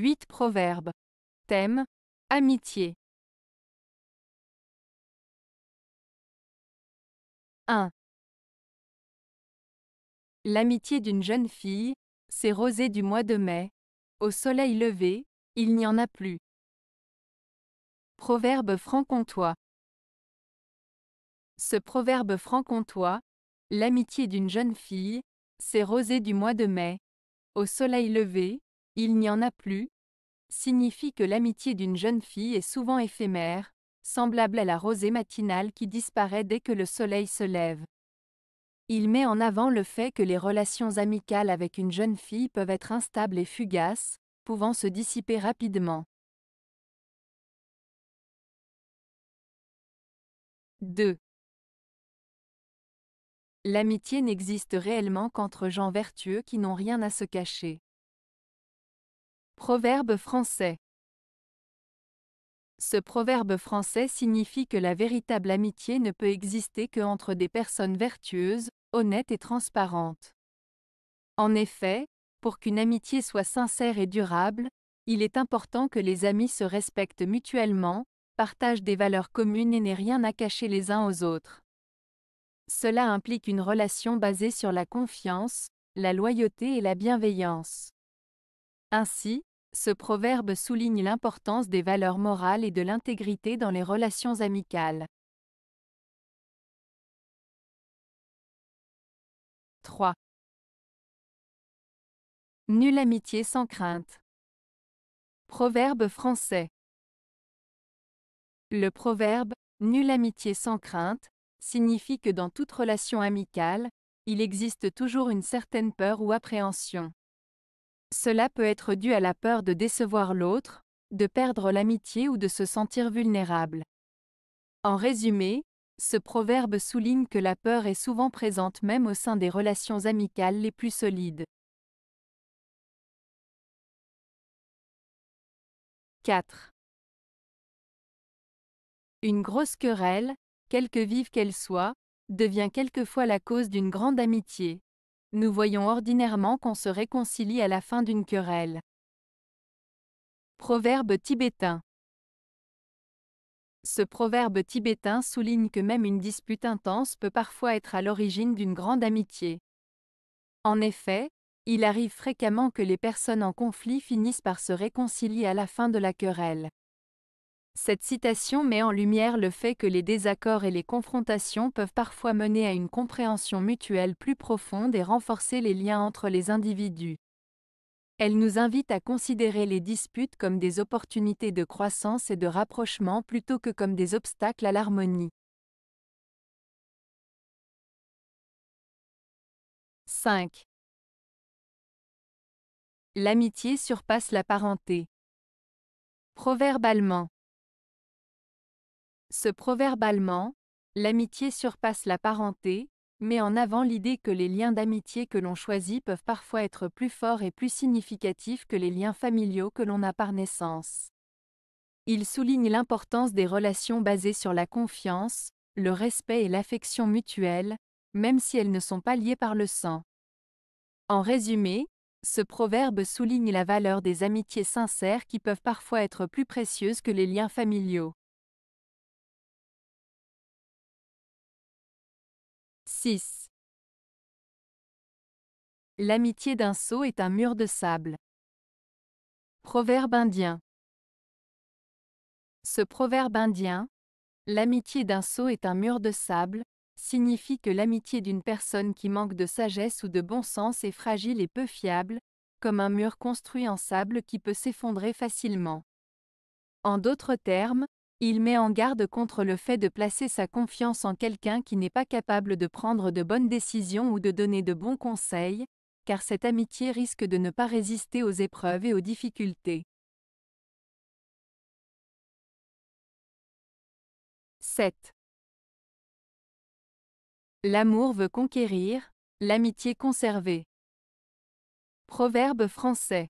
8 Proverbes. Thème Amitié. 1. L'amitié d'une jeune fille, c'est rosé du mois de mai. Au soleil levé, il n'y en a plus. Proverbe franc-comtois. Ce proverbe franc-comtois, l'amitié d'une jeune fille, c'est rosé du mois de mai. Au soleil levé, il n'y en a plus, signifie que l'amitié d'une jeune fille est souvent éphémère, semblable à la rosée matinale qui disparaît dès que le soleil se lève. Il met en avant le fait que les relations amicales avec une jeune fille peuvent être instables et fugaces, pouvant se dissiper rapidement. 2. L'amitié n'existe réellement qu'entre gens vertueux qui n'ont rien à se cacher. Proverbe français. Ce proverbe français signifie que la véritable amitié ne peut exister que entre des personnes vertueuses, honnêtes et transparentes. En effet, pour qu'une amitié soit sincère et durable, il est important que les amis se respectent mutuellement, partagent des valeurs communes et n'aient rien à cacher les uns aux autres. Cela implique une relation basée sur la confiance, la loyauté et la bienveillance. Ainsi, ce proverbe souligne l'importance des valeurs morales et de l'intégrité dans les relations amicales. 3. Nulle amitié sans crainte. Proverbe français. Le proverbe Nulle amitié sans crainte signifie que dans toute relation amicale, il existe toujours une certaine peur ou appréhension. Cela peut être dû à la peur de décevoir l'autre, de perdre l'amitié ou de se sentir vulnérable. En résumé, ce proverbe souligne que la peur est souvent présente même au sein des relations amicales les plus solides. 4. Une grosse querelle, quelque vive qu'elle soit, devient quelquefois la cause d'une grande amitié. Nous voyons ordinairement qu'on se réconcilie à la fin d'une querelle. Proverbe tibétain Ce proverbe tibétain souligne que même une dispute intense peut parfois être à l'origine d'une grande amitié. En effet, il arrive fréquemment que les personnes en conflit finissent par se réconcilier à la fin de la querelle. Cette citation met en lumière le fait que les désaccords et les confrontations peuvent parfois mener à une compréhension mutuelle plus profonde et renforcer les liens entre les individus. Elle nous invite à considérer les disputes comme des opportunités de croissance et de rapprochement plutôt que comme des obstacles à l'harmonie. 5. L'amitié surpasse la parenté. Proverbe allemand. Ce proverbe allemand, L'amitié surpasse la parenté, met en avant l'idée que les liens d'amitié que l'on choisit peuvent parfois être plus forts et plus significatifs que les liens familiaux que l'on a par naissance. Il souligne l'importance des relations basées sur la confiance, le respect et l'affection mutuelle, même si elles ne sont pas liées par le sang. En résumé, ce proverbe souligne la valeur des amitiés sincères qui peuvent parfois être plus précieuses que les liens familiaux. 6. L'amitié d'un sot est un mur de sable. Proverbe indien. Ce proverbe indien, l'amitié d'un sot est un mur de sable, signifie que l'amitié d'une personne qui manque de sagesse ou de bon sens est fragile et peu fiable, comme un mur construit en sable qui peut s'effondrer facilement. En d'autres termes, il met en garde contre le fait de placer sa confiance en quelqu'un qui n'est pas capable de prendre de bonnes décisions ou de donner de bons conseils, car cette amitié risque de ne pas résister aux épreuves et aux difficultés. 7. L'amour veut conquérir, l'amitié conserver. Proverbe français.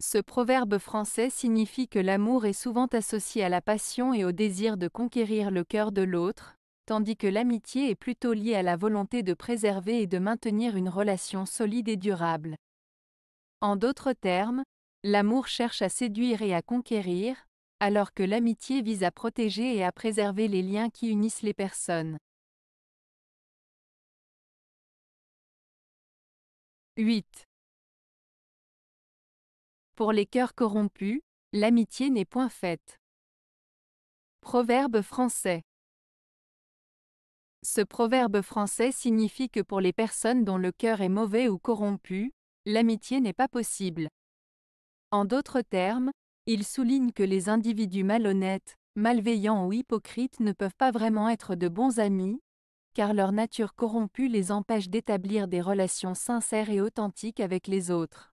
Ce proverbe français signifie que l'amour est souvent associé à la passion et au désir de conquérir le cœur de l'autre, tandis que l'amitié est plutôt liée à la volonté de préserver et de maintenir une relation solide et durable. En d'autres termes, l'amour cherche à séduire et à conquérir, alors que l'amitié vise à protéger et à préserver les liens qui unissent les personnes. 8. Pour les cœurs corrompus, l'amitié n'est point faite. Proverbe français. Ce proverbe français signifie que pour les personnes dont le cœur est mauvais ou corrompu, l'amitié n'est pas possible. En d'autres termes, il souligne que les individus malhonnêtes, malveillants ou hypocrites ne peuvent pas vraiment être de bons amis, car leur nature corrompue les empêche d'établir des relations sincères et authentiques avec les autres.